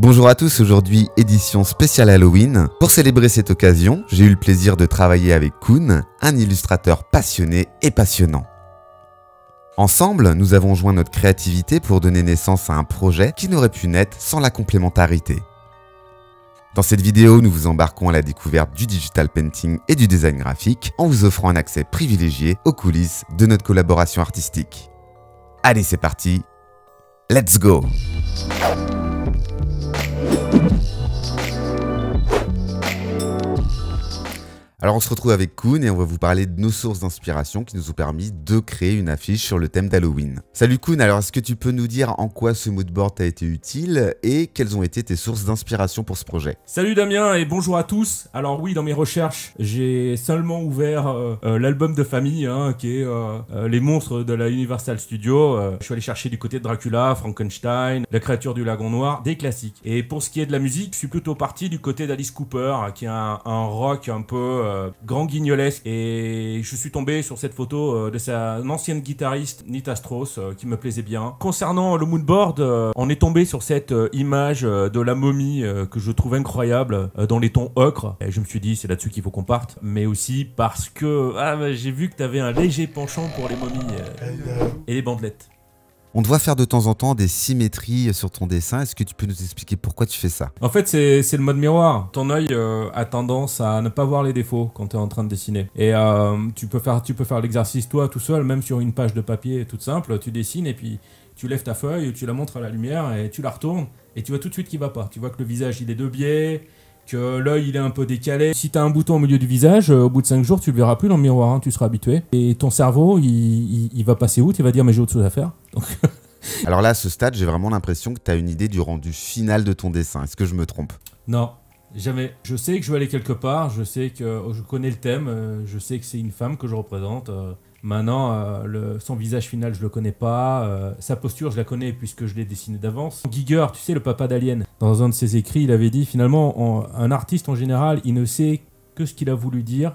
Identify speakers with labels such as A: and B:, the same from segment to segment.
A: Bonjour à tous, aujourd'hui édition spéciale Halloween. Pour célébrer cette occasion, j'ai eu le plaisir de travailler avec Kuhn, un illustrateur passionné et passionnant. Ensemble, nous avons joint notre créativité pour donner naissance à un projet qui n'aurait pu naître sans la complémentarité. Dans cette vidéo, nous vous embarquons à la découverte du digital painting et du design graphique en vous offrant un accès privilégié aux coulisses de notre collaboration artistique. Allez, c'est parti Let's go Alors on se retrouve avec Kuhn et on va vous parler de nos sources d'inspiration qui nous ont permis de créer une affiche sur le thème d'Halloween. Salut Kuhn, alors est-ce que tu peux nous dire en quoi ce moodboard t'a été utile et quelles ont été tes sources d'inspiration pour ce projet
B: Salut Damien et bonjour à tous. Alors oui, dans mes recherches, j'ai seulement ouvert euh, euh, l'album de famille hein, qui est euh, les monstres de la Universal Studio. je suis allé chercher du côté de Dracula, Frankenstein, la créature du lagon noir, des classiques. Et pour ce qui est de la musique, je suis plutôt parti du côté d'Alice Cooper qui est un rock un peu euh, grand guignolesque. Et je suis tombé sur cette photo euh, de sa ancienne guitariste Nita Strauss euh, qui me plaisait bien. Concernant le moonboard on est tombé sur cette image de la momie que je trouve incroyable dans les tons ocre. Et je me suis dit, c'est là-dessus qu'il faut qu'on parte.
A: Mais aussi
B: parce que ah, bah, j'ai vu que tu avais un léger penchant pour les momies et les bandelettes.
A: On doit faire de temps en temps des symétries sur ton dessin. Est-ce que tu peux nous expliquer pourquoi tu fais ça
B: En fait, c'est le mode miroir. Ton œil euh, a tendance à ne pas voir les défauts quand tu es en train de dessiner. Et euh, tu peux faire, faire l'exercice toi tout seul, même sur une page de papier toute simple. Tu dessines et puis tu lèves ta feuille, tu la montres à la lumière et tu la retournes et tu vois tout de suite qu'il va pas. Tu vois que le visage il est de biais, que l'œil il est un peu décalé. Si tu as un bouton au milieu du visage, euh, au bout de 5 jours, tu le verras plus dans le miroir, hein. tu seras habitué. Et ton cerveau, il, il va passer où Il va dire mais j'ai autre chose à faire.
A: Alors là, à ce stade, j'ai vraiment l'impression que tu as une idée du rendu final de ton dessin. Est-ce que je me trompe
B: Non, jamais. Je sais que je vais aller quelque part, je sais que oh, je connais le thème, euh, je sais que c'est une femme que je représente. Euh, maintenant, euh, le, son visage final, je le connais pas. sa posture, je la connais puisque je l'ai dessiné d'avance. Giger, tu sais, le papa d'Alien, dans un de ses écrits, il avait dit finalement, un artiste en général, il ne sait que ce qu'il a voulu dire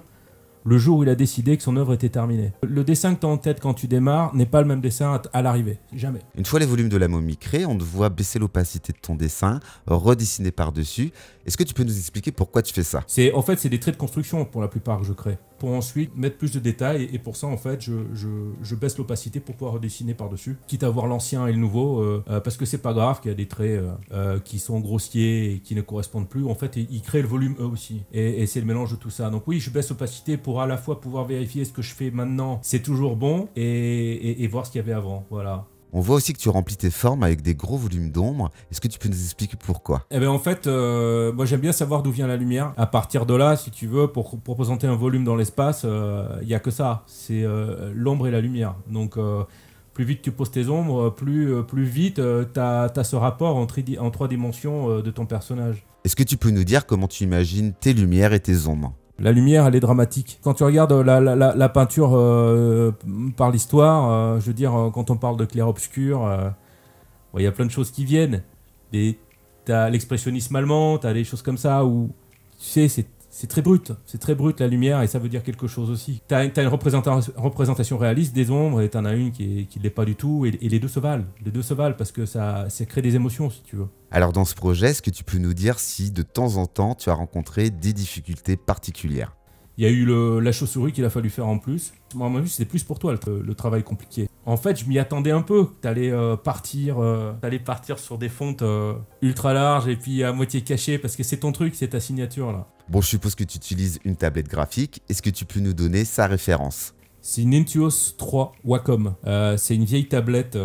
B: le jour où il a décidé que son œuvre était terminée. Le dessin que tu as en tête quand tu démarres n'est pas le même
A: dessin à, l'arrivée, jamais. Une fois les volumes de la momie créés, on te voit baisser l'opacité de ton dessin, redessiner par-dessus. Est-ce que tu peux nous expliquer pourquoi tu fais ça C'est En fait, c'est des traits de construction pour la plupart que je crée
B: ensuite mettre plus de détails. Et, pour ça, en fait, je, baisse l'opacité pour pouvoir dessiner par-dessus, quitte à voir l'ancien et le nouveau, euh, euh, parce que c'est pas grave qu'il y a des traits euh, qui sont grossiers et qui ne correspondent plus. En fait, ils créent le volume eux aussi. Et, c'est le mélange de tout ça. Donc oui, je baisse l'opacité pour à la fois pouvoir vérifier ce que je fais maintenant, c'est toujours bon, et, et voir ce qu'il y avait avant. Voilà.
A: On voit aussi que tu remplis tes formes avec des gros volumes d'ombre. Est-ce que tu peux nous expliquer pourquoi
B: Eh bien, en fait, euh, moi j'aime bien savoir d'où vient la lumière. À partir de là, si tu veux, pour, représenter un volume dans l'espace, il euh, n'y a que ça. C'est euh, l'ombre et la lumière. Donc, plus vite tu poses tes ombres, plus, plus vite tu as, ce rapport en trois dimensions de ton personnage.
A: Est-ce que tu peux nous dire comment tu imagines tes lumières et tes ombres la lumière, elle est
B: dramatique. Quand tu regardes la, la, la, peinture euh, par l'histoire, euh, je veux dire, euh, quand on parle de clair-obscur, il y a plein de choses qui viennent. Tu t'as l'expressionnisme allemand, t'as des choses comme ça où, tu sais, c'est c'est très brut, c'est très brut la lumière et ça veut dire quelque chose aussi. Tu une représentation réaliste des ombres et tu en as une qui ne l'est pas du tout et, les deux se valent, les deux se valent parce que ça, crée des émotions si
A: tu veux. Alors dans ce projet, est-ce que tu peux nous dire si de temps en temps tu as rencontré des difficultés particulières il
B: y a eu la chauve-souris qu'il a fallu faire en plus. Moi, à mon avis, c'était plus pour toi le travail compliqué en fait, je m'y attendais un peu. T'allais euh, partir, euh, partir sur des fontes euh, ultra larges et puis à moitié cachées parce que c'est ton truc, c'est ta signature là.
A: Bon, je suppose que tu utilises une tablette graphique. Est-ce que tu peux nous donner sa référence
B: C'est une Intuos 3 Wacom. c'est une vieille tablette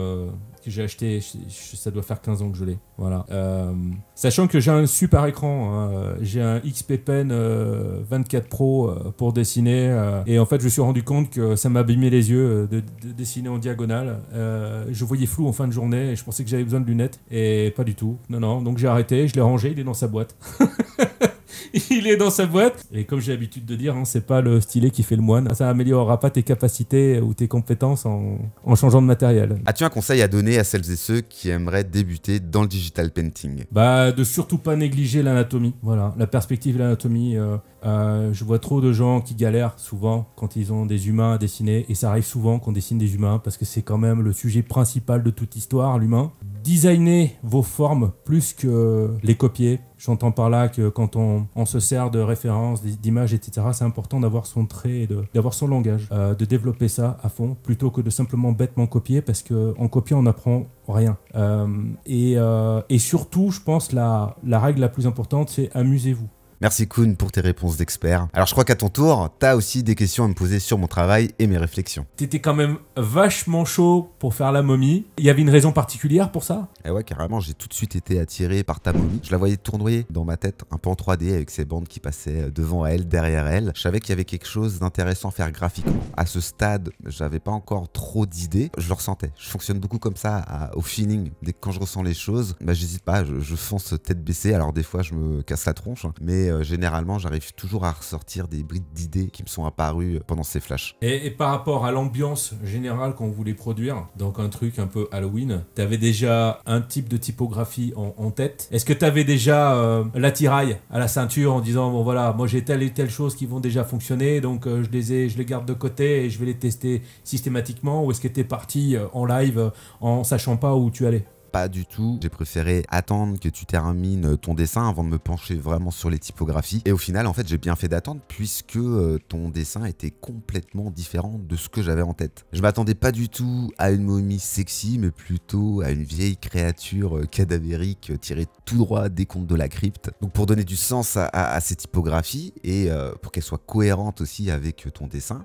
B: que j'ai acheté, ça doit faire 15 ans que je l'ai. Voilà. Euh, sachant que j'ai un super écran, hein. j'ai un XP Pen 24 euh, Pro euh, pour dessiner, et en fait je me suis rendu compte que ça m'abîmait les yeux de, de, dessiner en diagonale. je voyais flou en fin de journée, et je pensais que j'avais besoin de lunettes, et pas du tout. Non, non, donc j'ai arrêté, je l'ai rangé, il est dans sa boîte. il est dans sa boîte. Et comme j'ai l'habitude de dire, hein, c'est pas le stylet qui fait le moine. Ça améliorera pas tes capacités ou tes compétences en, changeant de matériel.
A: As-tu un conseil à donner à celles et ceux qui aimeraient débuter dans le digital painting Bah,
B: de surtout pas négliger l'anatomie. Voilà, la perspective de l'anatomie. Euh, euh, je vois trop de gens qui galèrent souvent quand ils ont des humains à dessiner. Et ça arrive souvent qu'on dessine des humains parce que c'est quand même le sujet principal de toute histoire, l'humain designer vos formes plus que les copier. J'entends par là que quand on, se sert de références, d'images, etc., c'est important d'avoir son trait, d'avoir son langage, euh, de développer ça à fond, plutôt que de simplement bêtement copier, parce qu'en copiant, on n'apprend rien. Euh, euh, et, surtout, je pense, la, la règle la plus importante, c'est amusez-vous.
A: Merci Kuhn pour tes réponses d'expert. Alors je crois qu'à ton tour, t'as aussi des questions à me poser sur mon travail et mes réflexions.
B: T'étais quand même vachement chaud pour
A: faire la momie. Il y avait une raison particulière pour ça Eh ouais, carrément, j'ai tout de suite été attiré par ta momie. Je la voyais tournoyer dans ma tête, un peu en 3D avec ses bandes qui passaient euh, devant elle, derrière elle. Je savais qu'il y avait quelque chose d'intéressant à faire graphiquement. À ce stade, j'avais pas encore trop d'idées. Je le ressentais. Je fonctionne beaucoup comme ça, au feeling. Dès que quand je ressens les choses, bah j'hésite pas, je, je fonce tête baissée. Alors des fois, je me casse la tronche, mais euh, généralement, j'arrive toujours à ressortir des brides d'idées qui me sont apparues euh, pendant ces flashs.
B: Et, par rapport à l'ambiance générale qu'on voulait produire, donc un truc un peu Halloween, t'avais déjà un type de typographie en, tête. Est-ce que t'avais déjà la euh, l'attirail à la ceinture en disant bon voilà, moi j'ai telle et telle chose qui vont déjà fonctionner, donc je les ai, je les garde de côté et je vais les tester systématiquement, ou est-ce que t'es parti en
A: live en sachant pas où tu allais pas du tout. J'ai préféré attendre que tu termines euh, ton dessin avant de me pencher vraiment sur les typographies. Et au final, en fait, j'ai bien fait d'attendre puisque euh, ton dessin était complètement différent de ce que j'avais en tête. Je m'attendais pas du tout à une momie sexy, mais plutôt à une vieille créature euh, cadavérique tirée tout droit des contes de la crypte. Donc pour donner du sens à, ces typographies et pour qu'elles soient cohérentes aussi avec ton dessin,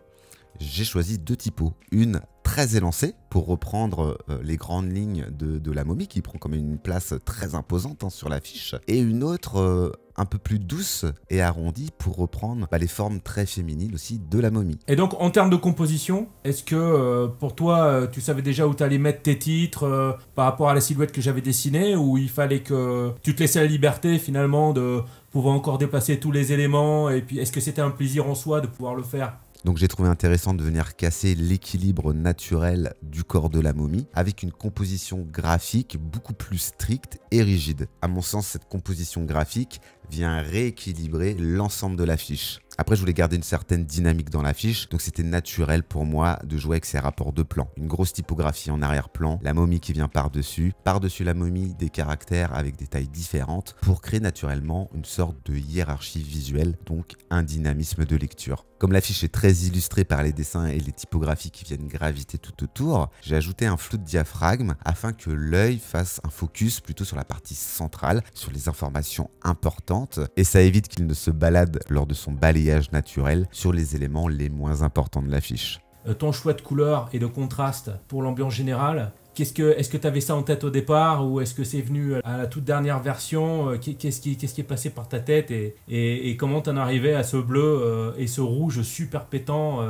A: j'ai choisi deux typos. Une très élancée, pour reprendre euh, les grandes lignes de, la momie, qui prend quand même une place très imposante hein, sur l'affiche, et une autre euh, un peu plus douce et arrondie, pour reprendre bah, les formes très féminines aussi de la momie.
B: Et donc, en termes de composition, est-ce que euh, pour toi, tu savais déjà où t'allais mettre tes titres par rapport à la silhouette que j'avais dessinée, ou il fallait que tu te laissais la liberté finalement de pouvoir encore déplacer tous les éléments, et puis est-ce que c'était un plaisir en soi de pouvoir le faire
A: donc j'ai trouvé intéressant de venir casser l'équilibre naturel du corps de la momie avec une composition graphique beaucoup plus stricte et rigide. À mon sens, cette composition graphique, vient rééquilibrer l'ensemble de l'affiche. Après, je voulais garder une certaine dynamique dans l'affiche, donc c'était naturel pour moi de jouer avec ces rapports de plan. Une grosse typographie en arrière-plan, la momie qui vient par-dessus, par-dessus la momie des caractères avec des tailles différentes pour créer naturellement une sorte de hiérarchie visuelle, donc un dynamisme de lecture. Comme l'affiche est très illustrée par les dessins et les typographies qui viennent graviter tout autour, j'ai ajouté un flou de diaphragme afin que l'œil fasse un focus plutôt sur la partie centrale, sur les informations importantes et ça évite qu'il ne se balade lors de son balayage naturel sur les éléments les moins importants de l'affiche.
B: Euh, ton choix de couleur et de contraste pour l'ambiance générale, est-ce que tu avais ça en tête au départ ou est-ce que c'est venu euh, à la toute dernière version euh, Qu'est-ce qui, qu'est-ce qui est passé par ta tête et, et, tu comment t'en arrivé à ce bleu et ce rouge super pétant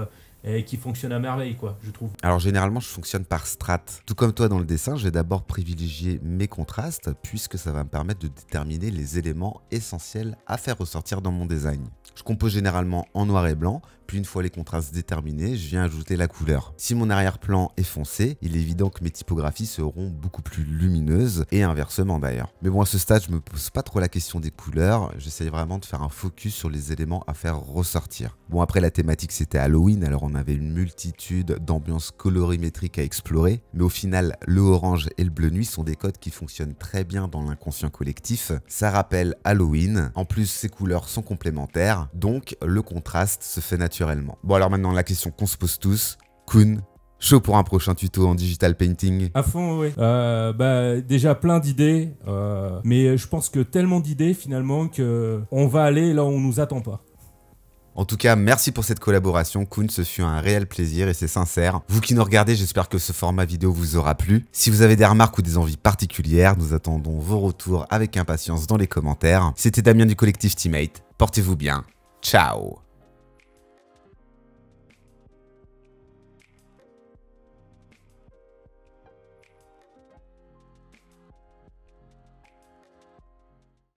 B: et qui fonctionne à merveille, quoi, je trouve.
A: Alors généralement, je fonctionne par strat. Tout comme toi dans le dessin, je vais d'abord privilégier mes contrastes puisque ça va me permettre de déterminer les éléments essentiels à faire ressortir dans mon design. Je compose généralement en noir et blanc, une fois les contrastes déterminés, je viens ajouter la couleur. Si mon arrière-plan est foncé, il est évident que mes typographies seront beaucoup plus lumineuses et inversement d'ailleurs. Mais bon, à ce stade, je me pose pas trop la question des couleurs, j'essaye vraiment de faire un focus sur les éléments à faire ressortir. Bon, après la thématique c'était Halloween, alors on avait une multitude d'ambiances colorimétriques à explorer, mais au final, le orange et le bleu nuit sont des codes qui fonctionnent très bien dans l'inconscient collectif. Ça rappelle Halloween, en plus ces couleurs sont complémentaires, donc le contraste se fait naturellement Bon alors maintenant la question qu'on se pose tous, Kun, Chaud pour un prochain tuto en digital painting
B: À fond, oui. Euh, bah, déjà plein d'idées, euh, mais je pense que tellement d'idées finalement que on va aller là où on nous attend pas.
A: En tout cas, merci pour cette collaboration, Kuhn, ce fut un réel plaisir et c'est sincère. Vous qui nous regardez, j'espère que ce format vidéo vous aura plu. Si vous avez des remarques ou des envies particulières, nous attendons vos retours avec impatience dans les commentaires. C'était Damien du collectif Teammate, portez-vous bien, ciao